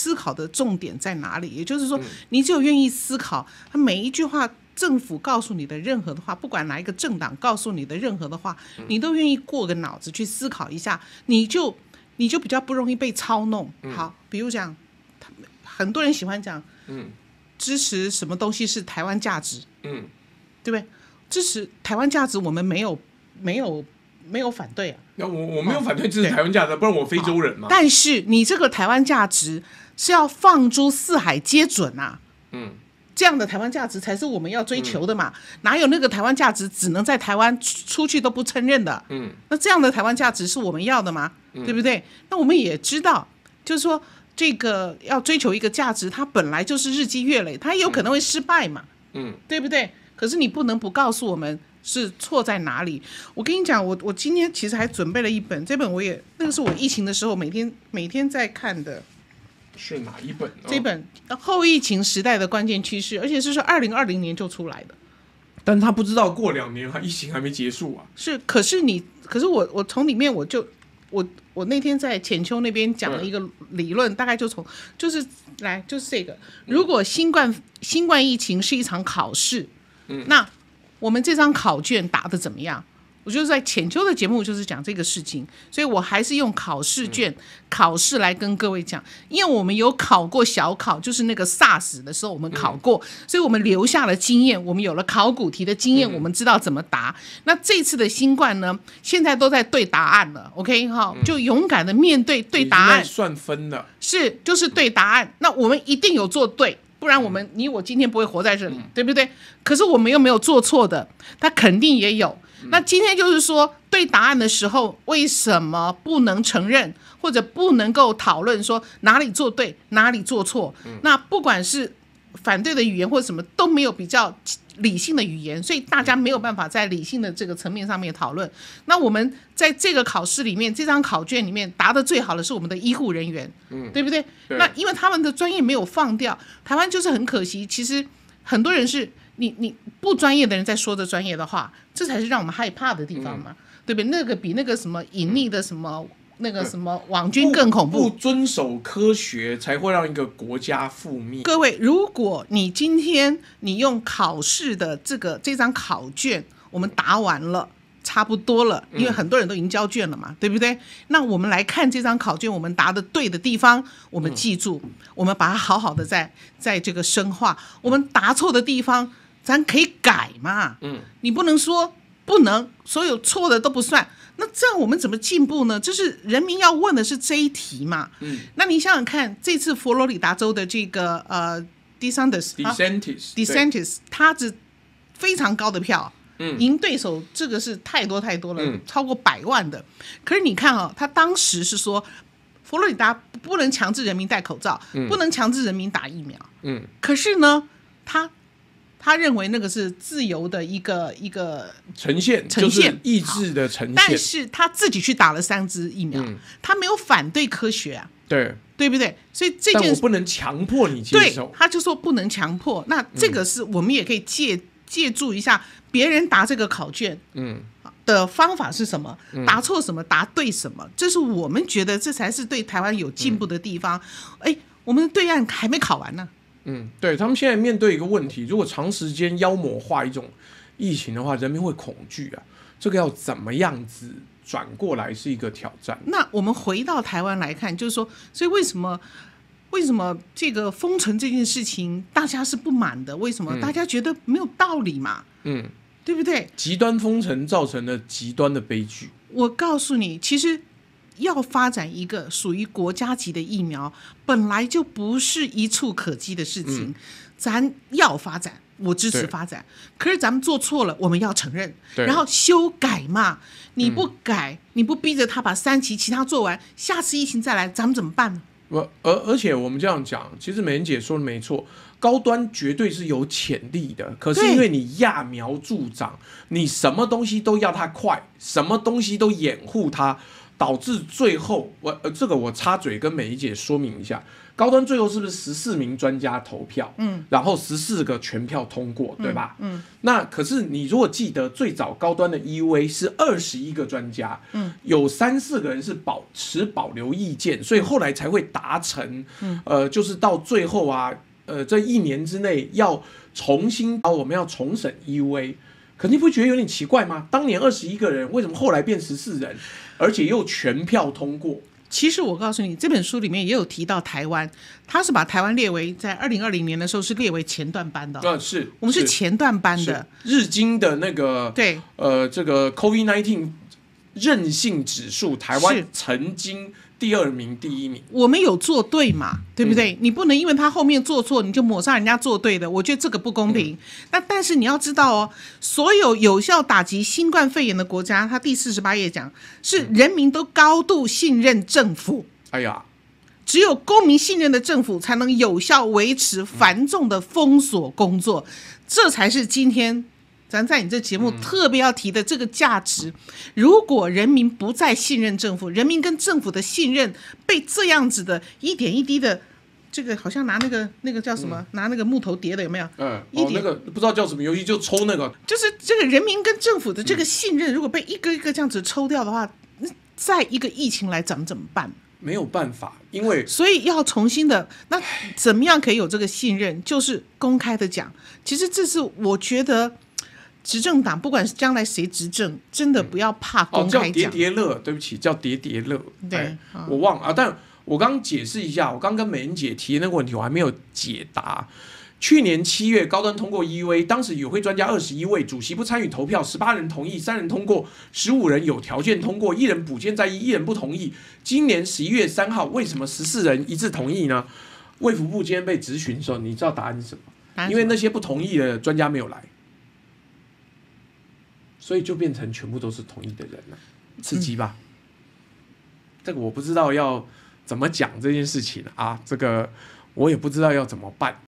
思考的重点在哪里？也就是说，你只有愿意思考，他每一句话，政府告诉你的任何的话，不管哪一个政党告诉你的任何的话，你都愿意过个脑子去思考一下，你就你就比较不容易被操弄。好，比如讲，很多人喜欢讲，嗯，支持什么东西是台湾价值，嗯，对不对？支持台湾价值，我们没有没有没有反对啊。我我没有反对支持台湾价值，不然我非洲人嘛。但是你这个台湾价值是要放诸四海皆准呐，嗯，这样的台湾价值才是我们要追求的嘛。哪有那个台湾价值只能在台湾出去都不承认的？嗯，那这样的台湾价值是我们要的吗？对不对？那我们也知道，就是说这个要追求一个价值，它本来就是日积月累，它有可能会失败嘛，嗯，对不对？可是你不能不告诉我们。是错在哪里？我跟你讲，我我今天其实还准备了一本，这本我也那个是我疫情的时候每天每天在看的，是哪一本？呢？这本后疫情时代的关键趋势，而且是说二零二零年就出来的，但是他不知道过两年还疫情还没结束啊。是，可是你，可是我我从里面我就我我那天在浅丘那边讲了一个理论，大概就从就是来就是这个，如果新冠新冠疫情是一场考试，嗯，那。我们这张考卷答的怎么样？我就在浅秋的节目就是讲这个事情，所以我还是用考试卷考试来跟各位讲，因为我们有考过小考，就是那个 SARS 的时候我们考过，所以我们留下了经验，我们有了考古题的经验，我们知道怎么答。那这次的新冠呢，现在都在对答案了，OK 哈，就勇敢的面对对答案算分的，是就是对答案，那我们一定有做对。不然我们你我今天不会活在这里，对不对？可是我们又没有做错的，他肯定也有。那今天就是说对答案的时候，为什么不能承认或者不能够讨论说哪里做对，哪里做错？那不管是反对的语言或什么都没有比较。理性的语言，所以大家没有办法在理性的这个层面上面讨论。那我们在这个考试里面，这张考卷里面答得最好的是我们的医护人员，对不对？那因为他们的专业没有放掉。台湾就是很可惜，其实很多人是你你不专业的人在说着专业的话，这才是让我们害怕的地方嘛，对不对？那个比那个什么隐匿的什么。那个什么网军更恐怖？不遵守科学才会让一个国家覆灭。各位，如果你今天你用考试的这个这张考卷，我们答完了差不多了，因为很多人都已经交卷了嘛，对不对？那我们来看这张考卷，我们答的对的地方，我们记住，我们把它好好的在在这个深化。我们答错的地方，咱可以改嘛。嗯，你不能说。不能，所有错的都不算。那这样我们怎么进步呢？就是人民要问的是这一题嘛？嗯，那你想想看，这次佛罗里达州的这个呃，Desantis，Desantis，Desantis，他是非常高的票，嗯，赢对手这个是太多太多了，超过百万的。可是你看啊，他当时是说，佛罗里达不能强制人民戴口罩，不能强制人民打疫苗，嗯，可是呢，他。他认为那个是自由的一个一个呈现，呈现意志的呈现。但是他自己去打了三支疫苗，他没有反对科学啊，对对不对？所以这件我不能强迫你接受。他就说不能强迫，那这个是我们也可以借借助一下别人答这个考卷，嗯，的方法是什么？答错什么？答对什么？这是我们觉得这才是对台湾有进步的地方。哎，我们对岸还没考完呢。嗯，对他们现在面对一个问题，如果长时间妖魔化一种疫情的话，人民会恐惧啊。这个要怎么样子转过来是一个挑战。那我们回到台湾来看，就是说，所以为什么为什么这个封城这件事情大家是不满的？为什么大家觉得没有道理嘛？嗯，对不对？极端封城造成了极端的悲剧。我告诉你，其实。要发展一个属于国家级的疫苗，本来就不是一触可及的事情。嗯，咱要发展，我支持发展。可是咱们做错了，我们要承认。然后修改嘛，你不改，你不逼着他把三期其他做完，下次疫情再来，咱们怎么办呢？不，而而且我们这样讲，其实美人姐说的没错，高端绝对是有潜力的。可是因为你揠苗助长，你什么东西都要它快，什么东西都掩护它。导致最后我呃这个我插嘴跟美姐说明一下，高端最后是不是十四名专家投票？嗯，然后十四个全票通过，对吧？嗯，那可是你如果记得最早高端的 E V 是二十一个专家，嗯，有三四个人是保持保留意见，所以后来才会达成。嗯，呃，就是到最后啊，呃，这一年之内要重新啊，我们要重审 E V，肯定不觉得有点奇怪吗？当年二十一个人，为什么后来变十四人？而且又全票通过。其实我告诉你，这本书里面也有提到台湾，他是把台湾列为在二零二零年的时候是列为前段班的。嗯，是我们是前段班的。日经的那个对，呃，这个 COVID nineteen 任性指数，台湾曾经。第二名，第一名，我们有做对嘛？对不对？你不能因为他后面做错，你就抹杀人家做对的，我觉得这个不公平。那但是你要知道哦，所有有效打击新冠肺炎的国家，他第四十八页讲是人民都高度信任政府。哎呀，只有公民信任的政府，才能有效维持繁重的封锁工作，这才是今天。咱在你这节目特别要提的这个价值，如果人民不再信任政府，人民跟政府的信任被这样子的一点一滴的，这个好像拿那个那个叫什么，拿那个木头叠的，有没有？嗯，一哦，那个不知道叫什么游戏，就抽那个，就是这个人民跟政府的这个信任，如果被一个一个这样子抽掉的话，再一个疫情来，咱们怎么办？没有办法，因为所以要重新的，那怎么样可以有这个信任？就是公开的讲，其实这是我觉得。执政党不管是将来谁执政，真的不要怕公开叫叠叠乐，对不起，叫叠叠乐。对，我忘啊。但我刚解释一下，我刚跟美人姐提那个问题，我还没有解答。去年七月，高端通过 E V，当时与会专家二十一位，主席不参与投票，十八人同意，三人通过，十五人有条件通过，一人补件在议，一人不同意。今年十一月三号，为什么十四人一致同意呢？卫福部今天被质询的时候，你知道答案是什么？因为那些不同意的专家没有来。所以就变成全部都是同意的人了，吃鸡吧。这个我不知道要怎么讲这件事情啊，这个我也不知道要怎么办。